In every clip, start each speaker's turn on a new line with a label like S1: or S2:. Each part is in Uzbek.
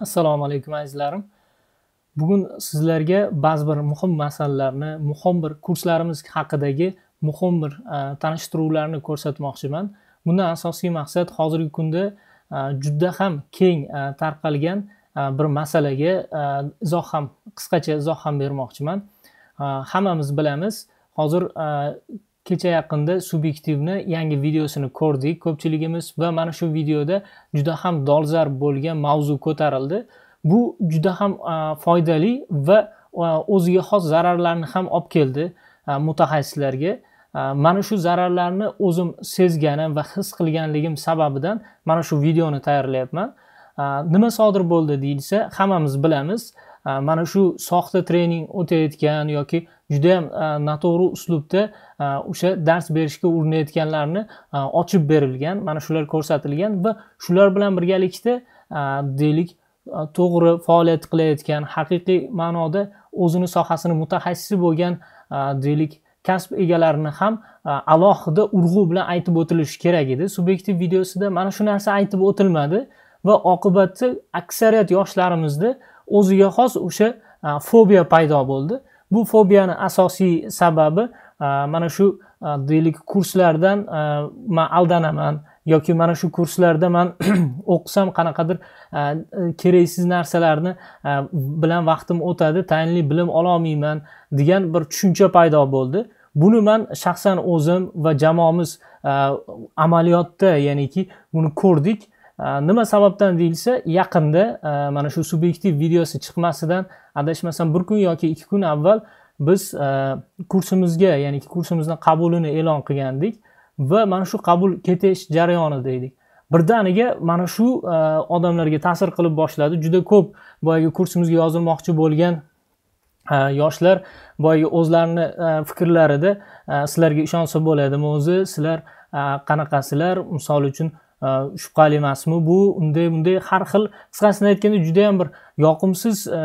S1: assalomu alaykum azizlarim bugun sizlarga ba'zi bir muhim masalalarni muhim bir kurslarimiz haqidagi muhim bir e, tanishtiruvlarni ko'rsatmoqchiman bundan asosiy maqsad hozirgi kunda e, juda ham keng e, tarqalgan bir masalaga izoh ham qisqacha izoh ham bermoqchiman hammamiz bilamiz hozir kecha yaqinda subyektivni yangi videosini ko'rdik ko'pchiligimiz va mana shu videoda juda ham dolzarb bo'lgan mavzu ko'tarildi bu juda ham foydali va o'ziga xos zararlarni ham olib keldi mutaxassislarga mana shu zararlarni o'zim sezganim va his qilganligim sababidan mana shu videoni tayyorlayapman nima sodir bo'ldi deyilsa hammamiz bilamiz mana shu soxta trening o'tayotgan yoki judayam e, noto'g'ri uslubda e, o'sha dars berishga urinayotganlarni e, ochib berilgan mana shular ko'rsatilgan va shular bilan birgalikda deylik to'g'ri faoliyat qilayotgan haqiqiy ma'noda o'zini sohasini mutaxassisi bo'lgan deylik kasb egalarini ham alohida urg'u bilan aytib o'tilishi kerak edi subyektiv videosida mana shu narsa aytib o'tilmadi va oqibatda aksariyat yoshlarimizda o'ziga xos o'sha e, fobiya paydo bo'ldi bu fobiyani asosiy sababi e, mana shu e, deylik kurslardan man aldanaman yoki mana shu kurslarda man o'qisam qanaqadir keraksiz narsalarni bilan vaqtim o'tadi tayinli bilim ololmayman degan bir tushuncha paydo bo'ldi buni man shaxsan o'zim va jamoamiz amaliyotda ya'niki buni ko'rdik Э, nima sababdan deyilsa yaqinda e, mana shu subyektiv videosi chiqmasidan adashmasam bir kun yoki ikki kun avval biz e, kursimizga ya'ni kursimizni qabulini e'lon qilgandik va mana shu qabul ketish jarayonida edik birdaniga mana shu e, odamlarga ta'sir qilib boshladi juda ko'p boyagi kursimizga yozilmoqchi bo'lgan yoshlar boyagi o'zlarini fikrlarida sizlarga ishonsa bo'ladimi o'zi sizlar qanaqasizlar misol uchun Э, shubhali emasmi bu unday bunday har xil qisqasini aytganda juda yam bir yoqimsiz e,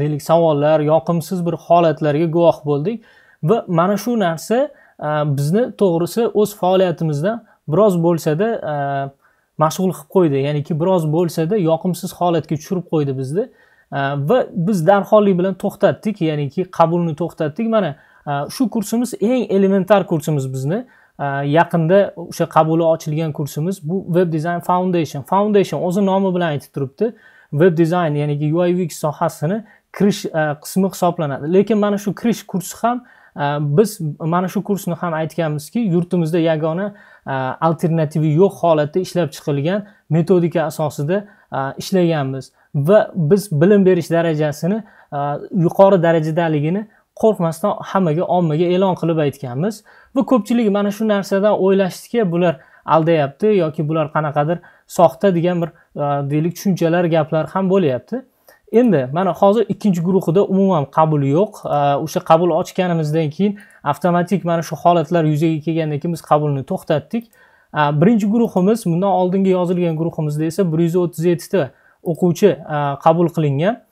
S1: deylik savollar yoqimsiz bir holatlarga guvoh bo'ldik va mana shu narsa e, bizni to'g'risi o'z faoliyatimizdan biroz bo'lsada e, mashg'ul qilib qo'ydi ya'niki biroz bo'lsada yoqimsiz holatga tushirib qo'ydi bizni va biz darhollik bilan to'xtatdik ya'niki qabulni to'xtatdik mana shu kursimiz eng elementar kursimiz bizni yaqinda o'sha qabuli ochilgan kursimiz bu web design foundation foundation o'zi nomi bilan aytib turibdi web dizayn ya'ni ui ux sohasini kirish e, qismi hisoblanadi lekin mana shu kirish kursi ham e, biz mana shu kursni ham aytganmizki yurtimizda yagona e, alternativi yo'q holatda ishlab chiqilgan metodika asosida ishlaganmiz va biz bilim berish darajasini yuqori darajadaligini qo'rqmasdan hammaga ommaga e'lon qilib aytganmiz va ko'pchilik mana shu narsadan o'ylashdiki bular aldayapti yoki bular qanaqadir soxta degan bir e, deylik tushunchalar gaplar ham bo'lyapti endi mana hozir ikkinchi guruhida umuman qabul yo'q e, o'sha qabul ochganimizdan keyin avtomatik mana shu holatlar yuzaga kelgandan keyin biz qabulni to'xtatdik e, birinchi guruhimiz bundan oldingi yozilgan guruhimizda esa bir yuz o'ttiz yettita o'quvchi qabul qilingan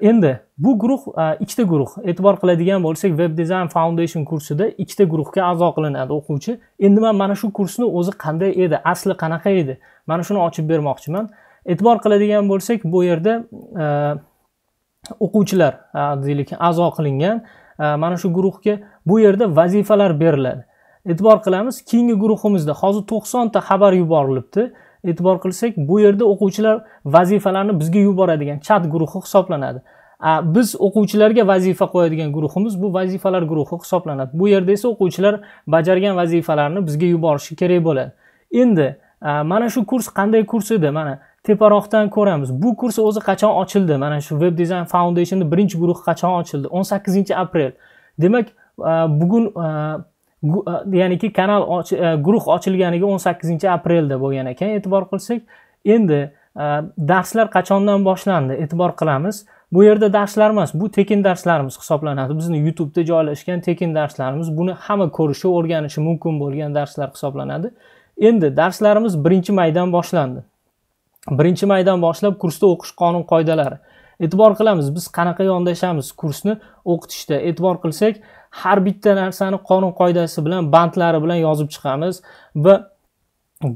S1: endi bu guruh ikkita guruh e'tibor qiladigan bo'lsak web design foundation kursida ikkita guruhga a'zo qilinadi o'quvchi endi man mana shu kursni o'zi qanday edi asli qanaqa edi mana shuni ochib bermoqchiman e'tibor qiladigan bo'lsak bu yerda o'quvchilar deylik a'zo qilingan mana shu guruhga bu yerda vazifalar beriladi e'tibor qilamiz keyingi guruhimizda hozir to'qsonta xabar yuborilibdi e'tibor qilsak bu yerda o'quvchilar vazifalarni bizga yuboradigan chat guruhi hisoblanadi biz o'quvchilarga vazifa qo'yadigan guruhimiz bu vazifalar guruhi hisoblanadi bu yerda esa o'quvchilar bajargan vazifalarni bizga yuborishi kerak bo'ladi endi mana shu kurs qanday kurs edi mana teparoqdan ko'ramiz bu kurs o'zi qachon ochildi mana shu web design foundationni birinchi guruhi qachon ochildi 18 aprel demak bugun ya'niki kanal e, guruh ochilganiga o'n sakkizinchi aprelda bo'lgan ekan e'tibor qilsak endi e, darslar qachondan boshlandi e'tibor qilamiz bu yerda darslar emas bu tekin darslarimiz hisoblanadi bizni youtubeda joylashgan tekin darslarimiz buni hamma ko'rishi o'rganishi mumkin bo'lgan darslar hisoblanadi endi darslarimiz birinchi maydan boshlandi birinchi maydan boshlab kursda o'qish qonun qoidalari e'tibor qilamiz biz qanaqa yondashamiz kursni o'qitishda e'tibor qilsak har bitta narsani qonun qoidasi bilan bandlari bilan yozib chiqamiz va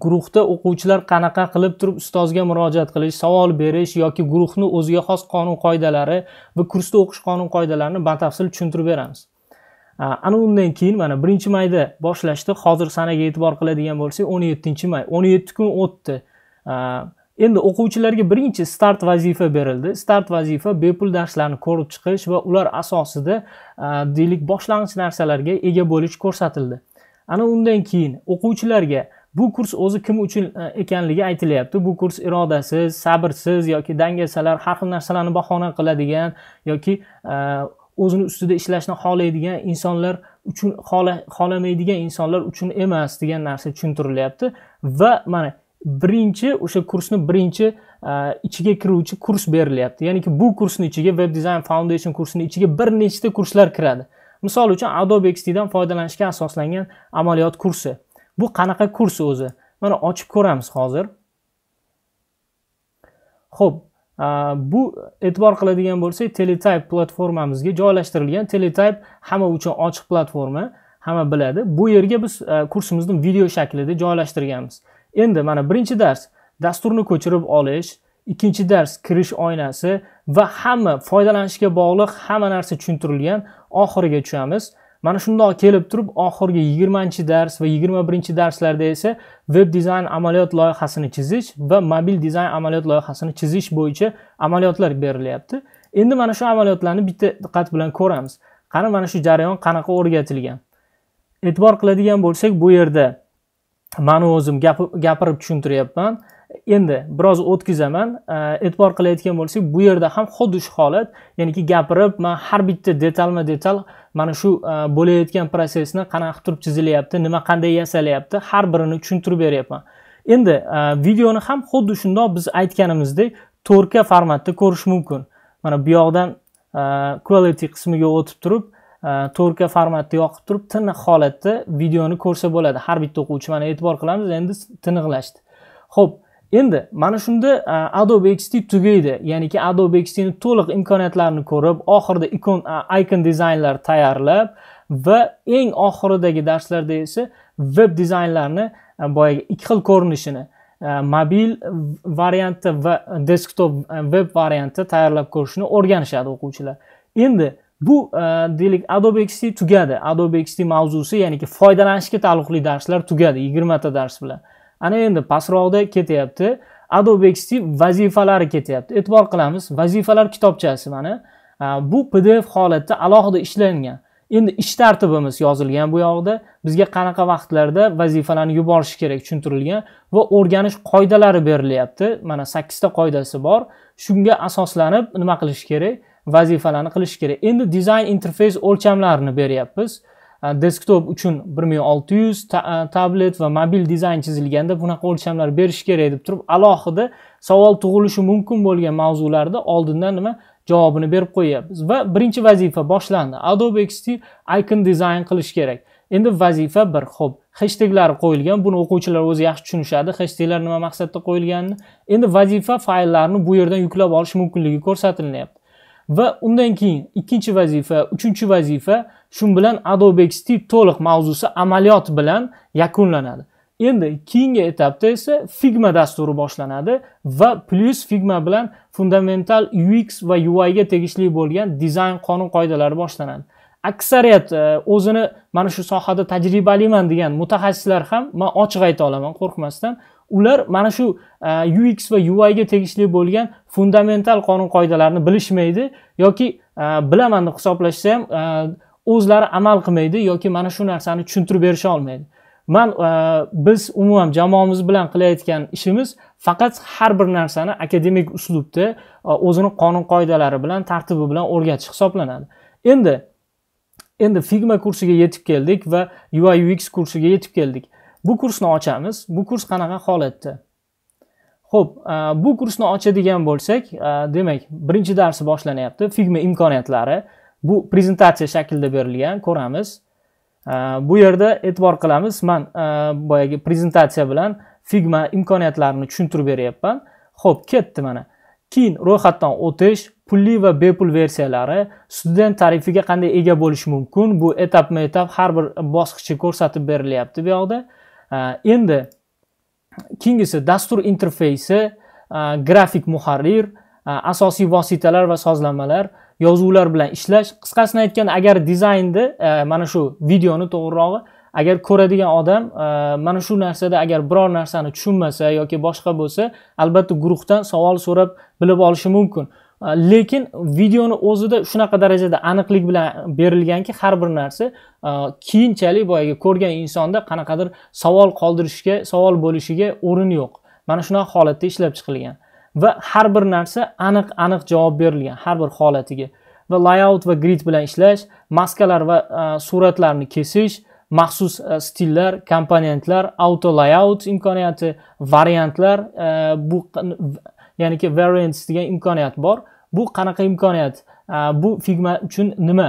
S1: guruhda o'quvchilar qanaqa qilib turib ustozga murojaat qilish savol berish yoki guruhni o'ziga xos qonun qoidalari va kursda o'qish qonun qoidalarini batafsil tushuntirib beramiz ana undan keyin mana birinchi mayda boshlashdi hozir sanaga e'tibor qiladigan bo'lsak o'n yettinchi may o'n yetti kun o'tdi endi o'quvchilarga birinchi start vazifa berildi start vazifa bepul darslarni ko'rib chiqish va ular asosida deylik boshlang'ich narsalarga ega bo'lish ko'rsatildi ana undan keyin o'quvchilarga bu kurs o'zi kim uchun ekanligi aytilyapti bu kurs irodasiz sabrsiz yoki dangasalar har xil narsalarni bahona qiladigan yoki o'zini ustida ishlashni xohlaydigan insonlar uchun xohlamaydigan insonlar uchun emas degan narsa tushuntirilyapti va mana birinchi o'sha kursni birinchi e, ichiga kiruvchi kurs berilyapti ya'niki bu kursni ichiga web design foundation kursini ichiga bir nechta kurslar kiradi misol uchun adobe xtdan foydalanishga asoslangan amaliyot kursi bu qanaqa kurs o'zi mana ochib ko'ramiz hozir ho'p e, bu e'tibor qiladigan bo'lsak teletype platformamizga joylashtirilgan teletype hamma uchun ochiq platforma hamma biladi bu yerga biz e, kursimizni video shaklida joylashtirganmiz endi mana birinchi dars dasturni ko'chirib olish ikkinchi dars kirish oynasi va hamma foydalanishga bog'liq hamma narsa tushuntirilgan oxiriga tushamiz mana shundoq kelib turib oxirgi yigirmanchi dars va yigirma birinchi darslarda esa veb dizayn amaliyot loyihasini chizish va mobil dizayn amaliyot loyihasini chizish bo'yicha amaliyotlar berilyapti endi mana shu amaliyotlarni bitta diqqat bilan ko'ramiz qani mana shu jarayon qanaqa o'rgatilgan e'tibor qiladigan bo'lsak bu yerda mani o'zim gapirib tushuntiryapman endi biroz o'tkazaman e'tibor qilayotgan bo'lsak bu yerda ham xuddi shu holat ya'niki gapirib man har bitta detalma detal mana shu e, bo'layotgan protsessni qanaqa turib chizilyapti nima qanday yasalyapti har birini tushuntirib beryapman endi e, videoni ham xuddi shundoq biz aytganimizdek to'rtka formatda ko'rish mumkin mana bu yoqdan e, quality qismiga o'tib turib to'rka formatni yoqib turib tiniq holatda videoni ko'rsa bo'ladi har bitta o'quvchi mana e'tibor qilamiz endi tiniqlashdi ho'p endi mana shunda e, adobe xt tugaydi ya'niki adobe xtni to'liq imkoniyatlarini ko'rib oxirida ikon e, icon dizaynlar tayyorlab va eng oxiridagi darslarda esa veb dizaynlarni e, boyagi ikki xil ko'rinishini mobil varianti va desktop veb varianti tayyorlab ko'rishni o'rganishadi o'quvchilar endi bu e, deylik adobe xd tugadi adobe xd mavzusi ya'niki foydalanishga taalluqli darslar tugadi yigirmata dars bilan ana endi pastroqda ketyapti adobe xd vazifalari ketyapti e'tibor qilamiz vazifalar kitobchasi mana e, bu pdf holatda alohida ishlangan endi ish tartibimiz yozilgan bu yoqda. bizga qanaqa vaqtlarda vazifalarni yuborish kerak tushuntirilgan va o'rganish qoidalari berilyapti mana sakkizta qoidasi bor shunga asoslanib nima qilish kerak vazifalarni qilish kerak endi dizayn interfeys o'lchamlarini beryapmiz desktop uchun bir ming olti yuz tablet va mobil dizayn chizilganda bunaqa o'lchamlar berish kerak deb turib alohida savol tug'ilishi mumkin bo'lgan mavzularda oldindan nima javobini berib qo'yyapmiz va birinchi vazifa boshlandi adobe xt icon dizayn qilish kerak endi vazifa bir ho'p heshteglar qo'yilgan buni o'quvchilar o'zi yaxshi tushunishadi heshteglar nima maqsadda qo'yilganini endi vazifa fayllarni bu yerdan yuklab olish mumkinligi ko'rsatilyapti va undan keyin ikkinchi vazifa uchinchi vazifa shu bilan adobe XT to'liq mavzusi amaliyot bilan yakunlanadi endi keyingi etapda esa figma dasturi boshlanadi va plyus figma bilan fundamental ux va ui ga tegishli bo'lgan dizayn qonun qoidalari boshlanadi aksariyat e, o'zini mana shu sohada tajribaliman degan mutaxassislar ham man ochiq ayta olaman qo'rqmasdan ular mana shu e, ux va ui ga tegishli bo'lgan fundamental qonun qoidalarni bilishmaydi yoki e, bilaman deb hisoblashsa ham e, o'zlari amal qilmaydi yoki mana shu narsani tushuntirib berisha olmaydi man biz umuman jamoamiz bilan qilayotgan ishimiz faqat har bir narsani akademik uslubda o'zini qonun qoidalari bilan tartibi bilan o'rgatish hisoblanadi endi endi figma kursiga yetib keldik va ui ux kursiga yetib keldik bu kursni ochamiz bu kurs qanaqa holatda ho'p e, bu kursni ochadigan bo'lsak e, demak birinchi darsi boshlanyapti figma imkoniyatlari bu prezentatsiya shaklida berilgan ko'ramiz e, bu yerda e'tibor qilamiz man boyagi prezentatsiya bilan figma imkoniyatlarini tushuntirib beryapman ho'p ketdi mana keyin ro'yxatdan o'tish pulli va bepul versiyalari student tarifiga qanday ega bo'lish mumkin bu etapma etap har bir bosqichi ko'rsatib berilyapti bu yoqda Э, endi keyingisi dastur interfeysi э, grafik muharrir э, asosiy vositalar va sozlanmalar yozuvlar bilan ishlash qisqasini aytganda agar dizaynni e, mana shu videoni to'g'rirog'i agar ko'radigan odam e, mana shu narsada agar biror narsani tushunmasa yoki boshqa bo'lsa albatta guruhdan savol so'rab bilib olishi mumkin Э, lekin videoni o'zida shunaqa darajada aniqlik bilan berilganki har bir narsa e, keyinchalik boyagi ko'rgan insonda qanaqadir savol qoldirishga savol bo'lishiga o'rin yo'q mana shunaqa holatda ishlab chiqilgan va har bir narsa aniq aniq javob berilgan har bir holatiga va layout va grid bilan ishlash maskalar va e, suratlarni kesish maxsus e, stillar komponentlar auto layout imkoniyati variantlar bu ya'niki variants degan imkoniyat bor bu qanaqa imkoniyat bu figma uchun nima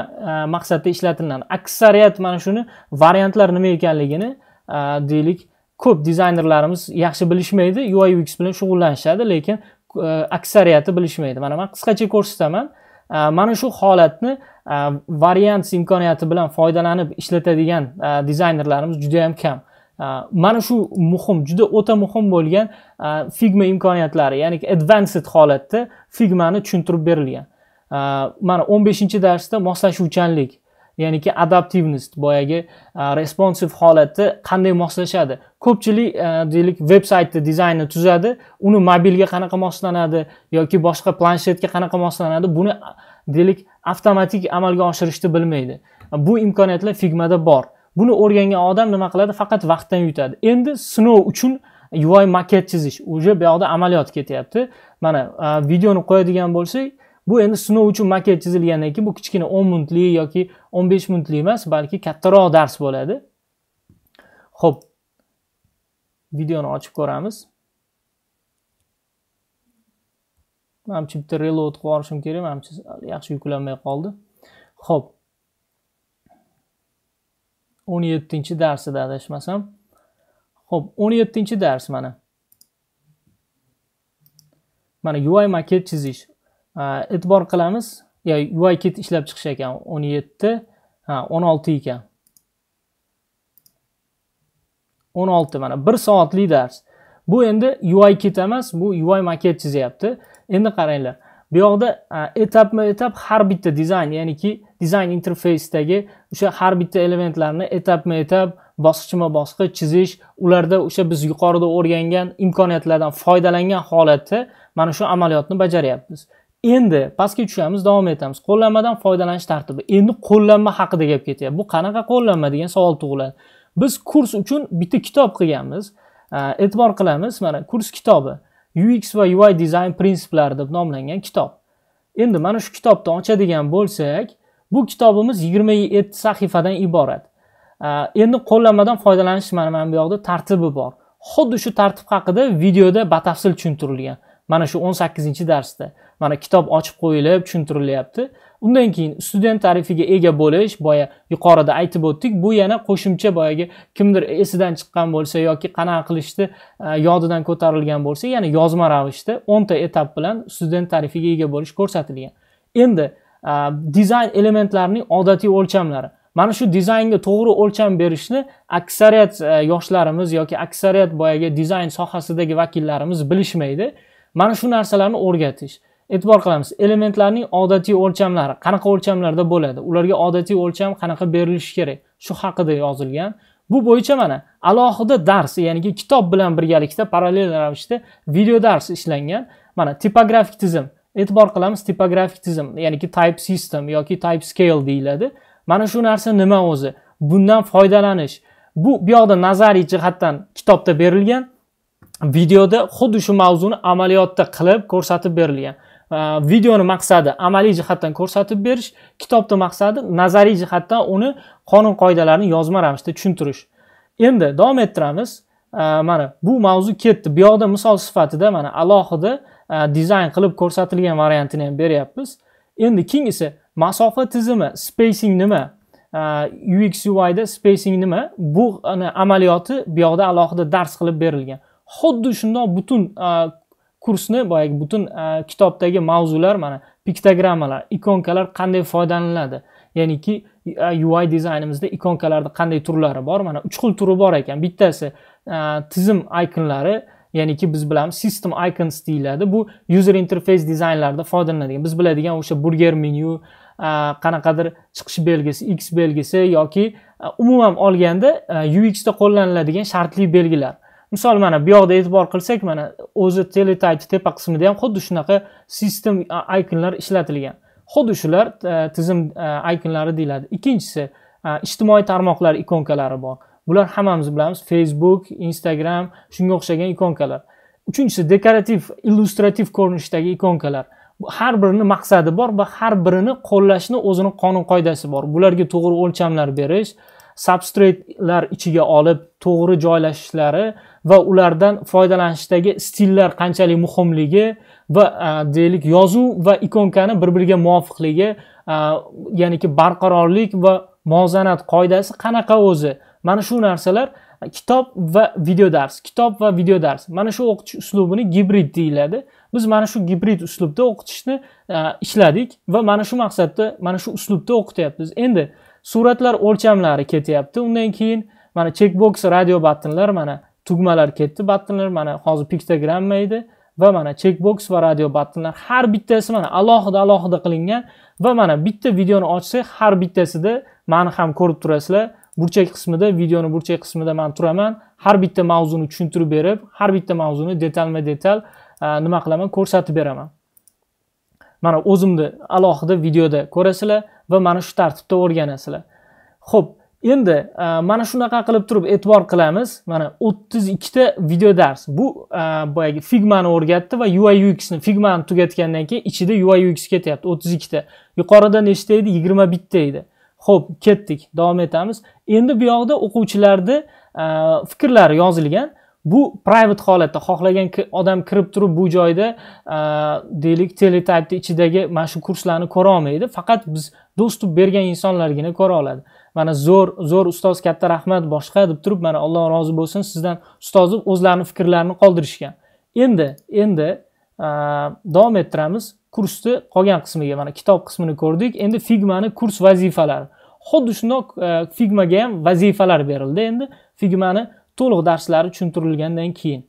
S1: maqsadda ishlatiladi aksariyat mana shuni variantlar nima ekanligini deylik ko'p dizaynerlarimiz yaxshi bilishmaydi ui ux bilan shug'ullanishadi lekin aksariyati bilishmaydi mana man qisqacha ko'rsataman mana shu holatni variant imkoniyati bilan foydalanib ishlatadigan dizaynerlarimiz juda yam kam Э, mana shu muhim juda o'ta muhim bo'lgan э, figma imkoniyatlari ya'ni advanced holatda figmani tushuntirib berilgan э, mana o'n beshinchi darsda moslashuvchanlik ya'niki adaptivnost boyagi responsiv holatda qanday moslashadi ko'pchilik deylik veb saytni dizaynni tuzadi uni mobilga qanaqa moslanadi yoki boshqa planshetga qanaqa moslanadi buni deylik avtomatik amalga oshirishni bilmaydi bu imkoniyatlar figmada bor buni o'rgangan odam nima qiladi faqat vaqtdan yutadi endi sinov uchun ui maket chizish уже bu yoqda amaliyot ketyapti mana videoni qo'yadigan bo'lsak bu endi sinov uchun maket chizilgandan keyin bu kichkina o'n minutlik yoki o'n besh minutlik emas balki kattaroq dars bo'ladi ho'p videoni ochib ko'ramiz manimcha bitta reload qilib yuborishim kerak manimcha yaxshi yuklanmay qoldi ho'p o'n yettinchi darsida adashmasam ho'p o'n yettinchi dars mana mana ui maket chizish e'tibor qilamiz ya ui kit ishlab chiqish ekan o'n yetti ha o'n olti ekan o'n olti mana bir soatlik dars bu endi ui kit emas bu ui maket chizyapti endi qaranglar bu yoqda etapma etap har bitta dizayn ya'niki dizayn interfeysdagi o'sha har bitta elementlarni etapma etap bosqichma bosqich chizish ularda o'sha biz yuqorida o'rgangan imkoniyatlardan foydalangan holatda mana shu amaliyotni bajaryapmiz endi pastga tushamiz davom etamiz qo'llanmadan foydalanish tartibi endi qo'llanma haqida gap ketyapti bu qanaqa qo'llanma degan savol tug'iladi biz kurs uchun bitta kitob qilganmiz e'tibor qilamiz mana kurs kitobi ux va ui dizayn prinsiplari deb nomlangan kitob endi mana shu kitobni ochadigan bo'lsak bu kitobimiz yigirma yetti sahifadan iborat endi qo'llanmadan foydalanish mana mana bu yoqda tartibi bor xuddi shu tartib haqida videoda batafsil tushuntirilgan mana shu o'n sakkizinchi darsda mana kitob ochib qo'yilib tushuntirilyapti undan keyin student tarifiga ega bo'lish boya yuqorida aytib o'tdik bu yana qo'shimcha boyagi kimdir esidan chiqqan bo'lsa yoki qanaqa qilishni e, yodidan ko'tarilgan bo'lsa yana yozma ravishda o'nta etap bilan student tarifiga ega bo'lish ko'rsatilgan endi dizayn elementlarining odatiy o'lchamlari mana shu dizaynga to'g'ri o'lcham berishni aksariyat e, yoshlarimiz yoki aksariyat boyagi dizayn sohasidagi vakillarimiz bilishmaydi mana shu narsalarni o'rgatish e'tibor qilamiz elementlarning odatiy o'lchamlari qanaqa o'lchamlarda bo'ladi ularga odatiy o'lcham qanaqa berilishi kerak shu haqida yozilgan bu bo'yicha mana alohida dars ya'niki kitob bilan birgalikda parallel ravishda video dars ishlangan mana tipografik tizim e'tibor qilamiz tipografik tizim ya'niki type system yoki type scale deyiladi mana shu narsa nima o'zi bundan foydalanish bu bu yoqda nazariy jihatdan kitobda berilgan videoda xuddi shu mavzuni amaliyotda qilib ko'rsatib berilgan videoni maqsadi amaliy jihatdan ko'rsatib berish kitobni maqsadi nazariy jihatdan uni qonun qoidalarini yozma ravishda tushuntirish endi davom ettiramiz mana bu mavzu ketdi bu yoqda misol sifatida mana alohida E, dizayn qilib ko'rsatilgan variantini ham beryapmiz endi keyingisi masofa tizimi spacing nima e, ux uida spacing nima bu amaliyoti bu yoqda alohida dars qilib berilgan xuddi shundoq butun e, kursni boyagi butun kitobdagi mavzular mana piktogrammalar ikonkalar qanday foydalaniladi ya'niki ui dizaynimizda ikonkalarni qanday turlari bor mana uch xil turi bor ekan bittasi tizim ikonlari ya'niki biz bilamiz system icons deyiladi bu user interface dizaynlarda foydalanadigan biz biladigan o'sha burger menyu qanaqadir chiqish belgisi x belgisi yoki umuman olganda uxda qo'llaniladigan shartli belgilar misol mana bu yoqda e'tibor qilsak mana o'zi teletype tepa qismida ham xuddi shunaqa system iconlar ishlatilgan xuddi shular tizim iconlari deyiladi ikkinchisi ijtimoiy tarmoqlar ikonkalari bor bular hammamiz bilamiz facebook instagram shunga o'xshagan ikonkalar uchinchisi dekorativ illyustrativ ko'rinishdagi ikonkalar har birini maqsadi bor va har birini qo'llashni o'zini qonun qoidasi bor bularga to'g'ri o'lchamlar berish substratlar ichiga olib to'g'ri joylashishlari va ulardan foydalanishdagi stillar qanchalik muhimligi va deylik yozuv va ikonkani bir biriga muvofiqligi ya'niki barqarorlik va muvozanat qoidasi qanaqa o'zi mana shu narsalar kitob va video dars kitob va video dars mana shu o'qitish uslubini gibrid deyiladi biz mana shu gibrid uslubda o'qitishni e, ishladik va mana shu maqsadda mana shu uslubda o'qityapmiz endi suratlar o'lchamlari ketyapti undan keyin mana chekboks radio battonlar mana tugmalar ketdi battonlar mana hozir piktogramma edi va mana chekboks va radio battonlar har bittasi mana alohida alohida qilingan va mana bitta videoni ochsak har bittasida mani ham ko'rib turasizlar burchak qismida videoni burchak qismida man turaman har bitta mavzuni tushuntirib berib har bitta mavzuni detalma detal e, nima qilaman ko'rsatib beraman mana o'zimni alohida videoda ko'rasizlar va mana shu tartibda o'rganasizlar ho'p endi e, mana shunaqa qilib turib e'tibor qilamiz mana o'ttiz ikkita video dars bu e, boyagi figmani o'rgatdi va ui uxni figmani tugatgandan keyin ichida ui ux ketyapti o'ttiz ikkita yuqorida nechta edi yigirma bitta edi ho'p ketdik davom etamiz endi bu yoqda o'quvchilarni e, fikrlari yozilgan bu private holatda xohlagan odam kirib turib bu joyda e, deylik teletypni ichidagi mana shu kurslarni ko'ra olmaydi faqat biz dostup bergan insonlargina ko'ra oladi mana zo'r zo'r ustoz katta rahmat boshqa deb turib mana alloh rozi bo'lsin sizdan ustozim o'zlarini fikrlarini qoldirishgan endi endi e, davom ettiramiz kursni qolgan qismiga mana kitob qismini ko'rdik endi figmani kurs vazifalari xuddi shundoq e, figmaga ham vazifalar berildi endi figmani to'liq darslari tushuntirilgandan keyin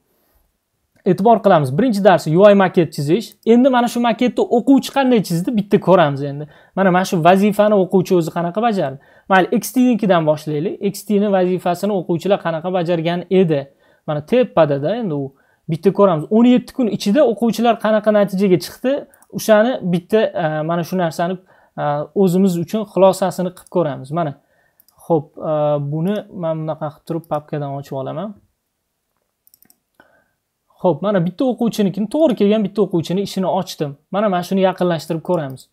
S1: e'tibor qilamiz birinchi dars ui maket chizish endi mana shu maketni o'quvchi qanday chizdi bitta ko'ramiz endi mana mana shu vazifani o'quvchi o'zi qanaqa bajardi mayli xtnikidan boshlaylik xtni vazifasini o'quvchilar qanaqa bajargan edi mana tepadada endi u bitta ko'ramiz o'n yetti kun ichida o'quvchilar qanaqa natijaga chiqdi o'shani bitta e, mana shu narsani Э, o'zimiz uchun xulosasini qilib ko'ramiz mana ho'p e, buni man bunaqa qilib turib papkadan ochib olaman ho'p mana bitta o'quvchinikini to'g'ri kelgan bitta o'quvchini ishini ochdim mana mana shuni yaqinlashtirib ko'ramiz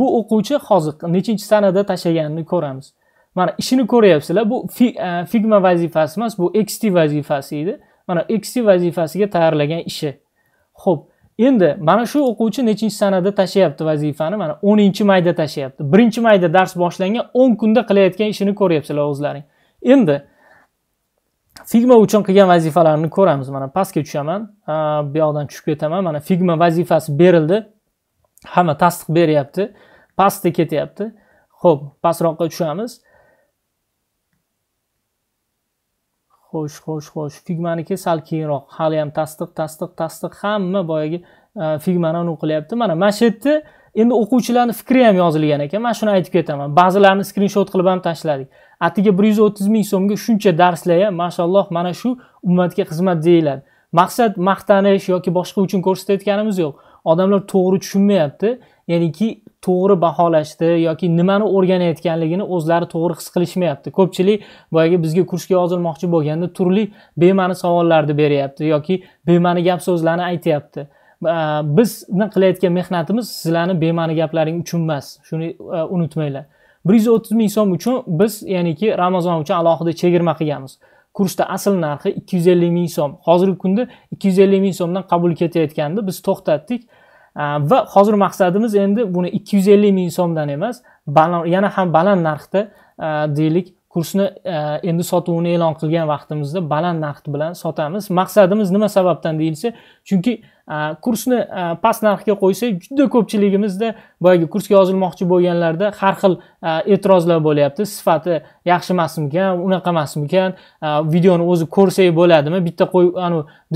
S1: bu o'quvchi hozir nechinchi sanada tashlaganini ko'ramiz mana ishini ko'ryapsizlar bu e, figma vazifasi emas bu xt vazifasi edi mana xt vazifasiga tayyorlagan ishi ho'p endi mana shu o'quvchi nechinchi sanada tashlayapti vazifani mana o'ninchi mayda tashlayapti birinchi mayda dars boshlangan o'n kunda qilayotgan ishini ko'ryapsizlar o'zlaring endi figma uchun qilgan vazifalarni ko'ramiz mana pastga tushaman bu yoqdan tushib ketaman mana figma vazifasi berildi hamma tasdiq beryapti pastda ketyapti ho'p pastroqqa tushamiz xo'sh xo'sh xo'sh figmaniki sal keyinroq hali ham tasdiq tasdiq tasdiq hamma boyagi e, figmani anavi qilyapti mana mana shu yerda endi o'quvchilarni fikri ham yozilgan ekan man shuni aytib ketaman ba'zilarini skrinshot qilib ham tashladik atigi bir yuz o'ttiz ming so'mga shuncha darslar ham mashalloh mana shu ummatga xizmat deyiladi maqsad maqtanish yoki boshqa uchun ko'rsatayotganimiz yo'q odamlar to'g'ri tushunmayapti ya'niki to'g'ri baholashdi yoki nimani o'rganayotganligini o'zlari to'g'ri his qilishmayapti ko'pchilik boyagi bizga kursga yozilmoqchi bo'lganda turli bema'ni savollarni beryapti yoki bema'ni gap so'zlarni aytyapti bizni qilayotgan mehnatimiz sizlarni bema'ni gaplaring uchun emas shuni e, unutmanglar bir yuz o'ttiz ming so'm uchun biz ya'niki ramazon uchun alohida chegirma qilganmiz kursda asl narxi ikki yuz ellik ming so'm hozirgi kunda ikki yuz ellik ming so'mdan qabul ketayotgandi biz to'xtatdik Э, va hozir maqsadimiz endi buni 250 ming so'mdan emas yana ham baland narxda e, deylik kursni e, endi sotuvini e'lon qilgan vaqtimizda baland narx bilan sotamiz maqsadimiz nima sababdan deyilsa chunki e, kursni past narxga qo'ysak juda ko'pchiligimizda boyagi kursga yozilmoqchi bo'lganlarda har xil e'tirozlar bo'lyapti sifati yaxshi emasmikan unaqa emasmikan videoni o'zi ko'rsak bo'ladimi bitta qo'yib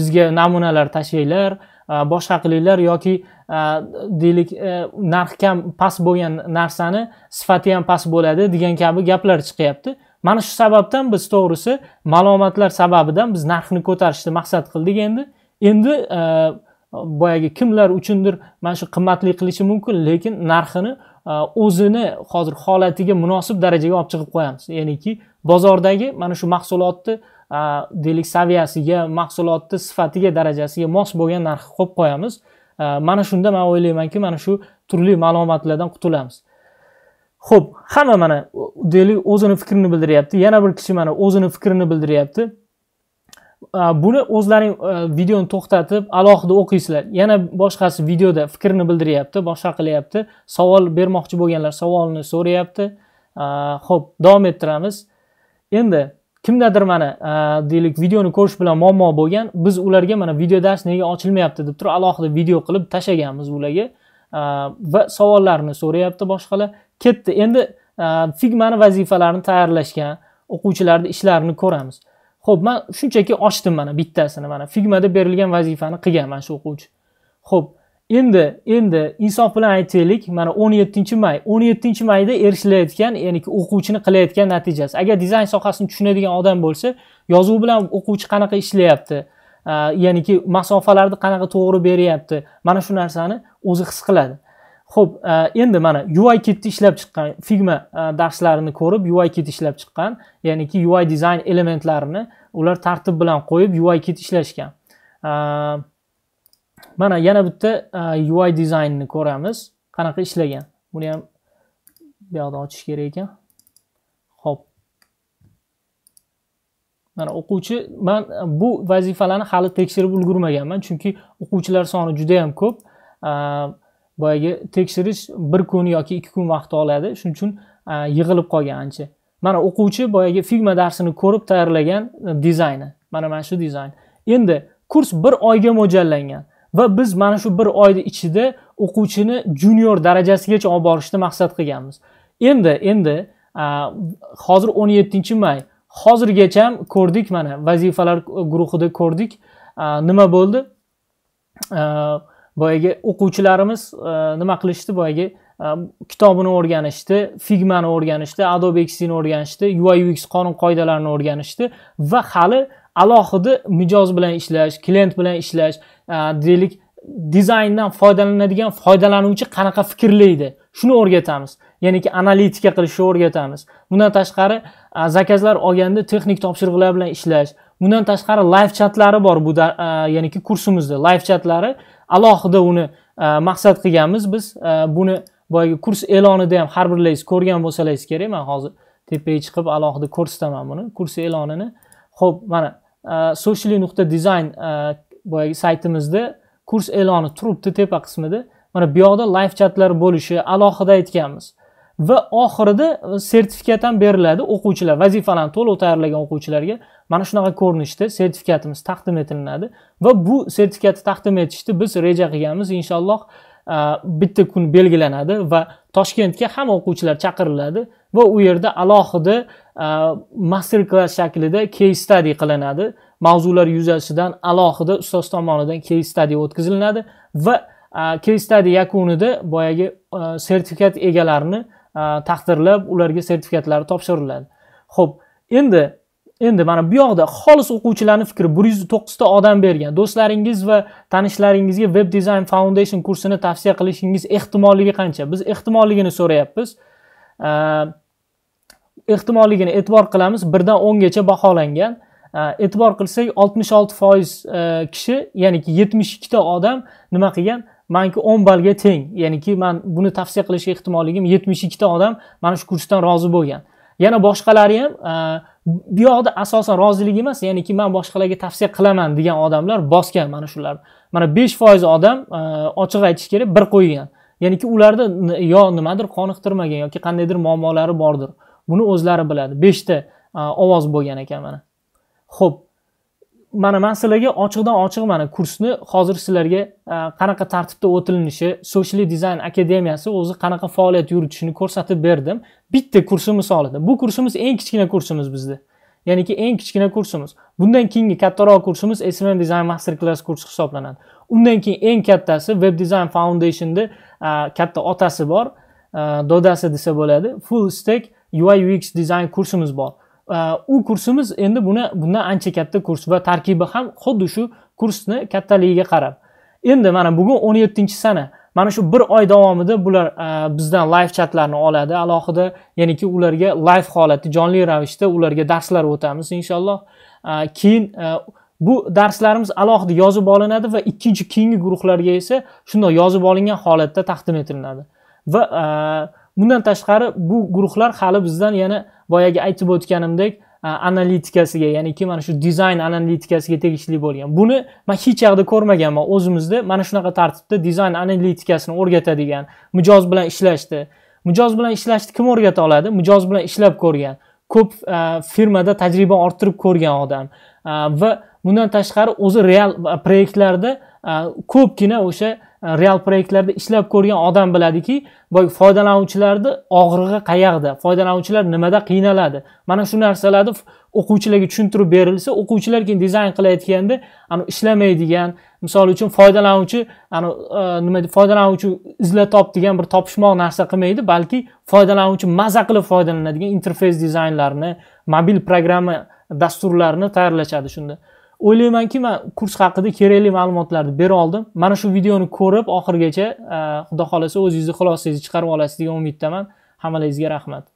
S1: bizga namunalar tashlanglar E, boshqa qilinglar yoki e, deylik e, narxi kam past bo'lgan narsani sifati ham past bo'ladi degan kabi gaplar chiqyapti mana shu sababdan biz to'g'risi malomatlar sababidan biz narxni ko'tarishni maqsad qildik endi endi boyagi kimlar uchundir mana shu qimmatli qilishi mumkin lekin narxini o'zini hozir holatiga munosib darajaga olib chiqib qo'yamiz ya'niki bozordagi mana shu mahsulotni deylik saviyasiga mahsulotni sifatiga darajasiga mos bo'lgan narxni qo'yib qo'yamiz mana shunda man o'ylaymanki mana shu turli malomatlardan qutulamiz ho'p hamma mana deylik o'zini fikrini bildiryapti yana bir kishi mana o'zini fikrini bildiryapti buni o'zlaring videoni to'xtatib alohida o'qiysizlar yana boshqasi videoda fikrini bildiryapti boshqa qilyapti savol bermoqchi bo'lganlar savolni so'rayapti ho'p davom ettiramiz endi kimdadir mana e, deylik videoni ko'rish bilan muammo bo'lgan biz ularga mana video dars nega ochilmayapti deb turib alohida video qilib tashlaganmiz ularga e, va savollarni so'rayapti boshqalar ketdi endi e, figmani vazifalarini tayyorlashgan o'quvchilarni ishlarini ko'ramiz ho'p man shunchaki ochdim mana bittasini mana figmada berilgan vazifani qilgan mana shu o'quvchi ho'p endi endi insof bilan aytaylik mana o'n yettinchi may o'n yettinchi mayda erishilayotgan ya'ni o'quvchini qilayotgan natijasi agar dizayn sohasini tushunadigan odam bo'lsa yozuv bilan o'quvchi qanaqa ishlayapti ya'niki masofalarni qanaqa to'g'ri beryapti mana shu narsani o'zi his qiladi ho'p endi mana ui kitni ishlab chiqqan figma darslarini ko'rib ui kit ishlab chiqqan ya'niki ui dizayn elementlarini ular tartib bilan qo'yib ui kit ishlashgan mana yana bitta ui dizaynni ko'ramiz qanaqa ishlagan buni ham bu yoqdan ochish kerak ekan ho'p mana o'quvchi man bu vazifalarni hali tekshirib ulgurmaganman chunki o'quvchilar soni juda yam ko'p boyagi tekshirish bir kun yoki ikki kun vaqt oladi shuning uchun yig'ilib qolgan ancha mana o'quvchi boyagi figma darsini ko'rib tayyorlagan e, dizayni mana mana shu dizayn endi kurs bir oyga mo'ljallangan va biz mana shu bir oyni ichida o'quvchini junior darajasigacha olib borishni maqsad qilganmiz endi endi hozir o'n yettinchi may hozirgacha ham ko'rdik mana vazifalar guruhida ko'rdik nima bo'ldi boyagi o'quvchilarimiz nima qilishdi boyagi kitobini o'rganishdi figmani o'rganishdi adobe xni o'rganishdi ui ux qonun qoidalarini o'rganishdi va hali alohida mijoz bilan ishlash klient bilan ishlash deylik dizayndan foydalanadigan foydalanuvchi qanaqa fikrlaydi shuni o'rgatamiz ya'niki analitika qilishni o'rgatamiz bundan tashqari zakazlar olganda texnik topshiriqlar bilan ishlash bundan tashqari live chatlari bor bu ya'niki kursimizda live chatlari alohida uni maqsad qilganmiz biz buni boyagi kurs e'lonida ham har birlaringiz ko'rgan bo'lsalaringiz kerak man hozir tepaga chiqib alohida ko'rsataman buni kurs e'lonini ho'p mana socially nuqta dizayn boyagi saytimizda kurs e'loni turibdi tepa qismida mana bu yoqda live chatlar bo'lishi alohida aytganmiz va oxirida sertifikat ham beriladi o'quvchilar vazifalarni to'liq tayyorlagan o'quvchilarga mana shunaqa ko'rinishda sertifikatimiz taqdim etilinadi va bu sertifikatni taqdim etishni biz reja qilganmiz inshaalloh bitta kun belgilanadi va toshkentga hamma o'quvchilar chaqiriladi va u yerda alohida Э, master klass shaklida case study qilinadi mavzular yuzasidan alohida ustoz tomonidan case study o'tkazilinadi va e, case study yakunida boyagi e, sertifikat egalarini e, taqdirlab ularga sertifikatlari topshiriladi ho'p endi endi mana bu yoqda xolis o'quvchilarni fikri bir yuz to'qqizta odam bergan do'stlaringiz va tanishlaringizga web design foundation kursini tavsiya qilishingiz ehtimolligi qancha biz ehtimolligini so'rayapmiz ehtimolligini e'tibor qilamiz birdan o'ngacha baholangan e'tibor qilsak oltmish olti foiz e, kishi ya'niki yetmish ikkita odam nima qilgan manki o'n ballga teng ya'niki man buni tavsiya qilish ehtimolligim yetmish ikkita odam mana shu kursdan rozi bo'lgan yana boshqalari ham e, bu yoqda asosan rozilik emas ya'niki man boshqalarga tavsiya qilaman degan odamlar bosgan mana shularni mana besh foiz odam e, ochiq aytish kerak bir qo'ygan ya'niki ularni yo nimadir qoniqtirmagan yoki qandaydir muammolari bordir buni o'zlari biladi beshta e, ovoz bo'lgan ekan mana ho'p mana man sizlarga ochiqdan ochiq mana kursni hozir sizlarga e, qanaqa tartibda o'tilinishi social dizayn akademiyasi o'zi qanaqa faoliyat yuritishini ko'rsatib berdim bitta kursi misolida bu kursimiz eng kichkina kursimiz bizda ya'niki eng kichkina kursimiz bundan keyingi kattaroq kursimiz smm design master class kursi hisoblanadi undan keyin eng kattasi web design foundationni e, katta otasi bor dodasi desa bo'ladi full stack ui ux dizayn kursimiz bor u kursimiz endi buni bundan ancha katta kurs va tarkibi ham xuddi shu kursni kattaligiga qarab endi mana bugun o'n yettinchi sana mana shu bir oy davomida bular bizdan live chatlarni oladi alohida ya'niki ularga live holatda jonli ravishda ularga darslar o'tamiz inshaalloh keyin bu darslarimiz alohida yozib olinadi va ikkinchi keyingi guruhlarga esa shundoq yozib olingan holatda taqdim etilinadi va bundan tashqari bu guruhlar hali bizdan yana boyagi aytib o'tganimdek analitikasiga ya'niki mana shu dizayn analitikasiga tegishli bo'lgan buni man hech yoqda ko'rmaganman o'zimizda mana shunaqa tartibda dizayn analitikasini o'rgatadigan mijoz bilan ishlashni mijoz bilan ishlashni kim o'rgata oladi mijoz bilan ishlab ko'rgan ko'p firmada tajriba orttirib ko'rgan odam va bundan tashqari o'zi real proyektlarda Э, ko'pgina o'sha э, real proyektlarda ishlab ko'rgan odam biladiki boy foydalanuvchilarni og'rig'i qayerda foydalanuvchilar nimada qiynaladi mana shu narsalarni o'quvchilarga tushuntirib berilsa o'quvchilar keyin dizayn qilayotganda anavi ishlamaydigan misol uchun foydalanuvchi an e, nima deydi foydalanuvchi izla top degan bir topishmoq narsa qilmaydi balki foydalanuvchi maza qilib foydalanadigan interfeys dizaynlarni mobil programma dasturlarni tayyorlashadi shunda o'ylaymanki man kurs haqida kerakli ma'lumotlarni bera oldim mana shu videoni ko'rib oxirigacha eh, xudo xohlasa o'zingizni xulosangizni chiqarib olasiz degan umiddaman hammalaringizga rahmat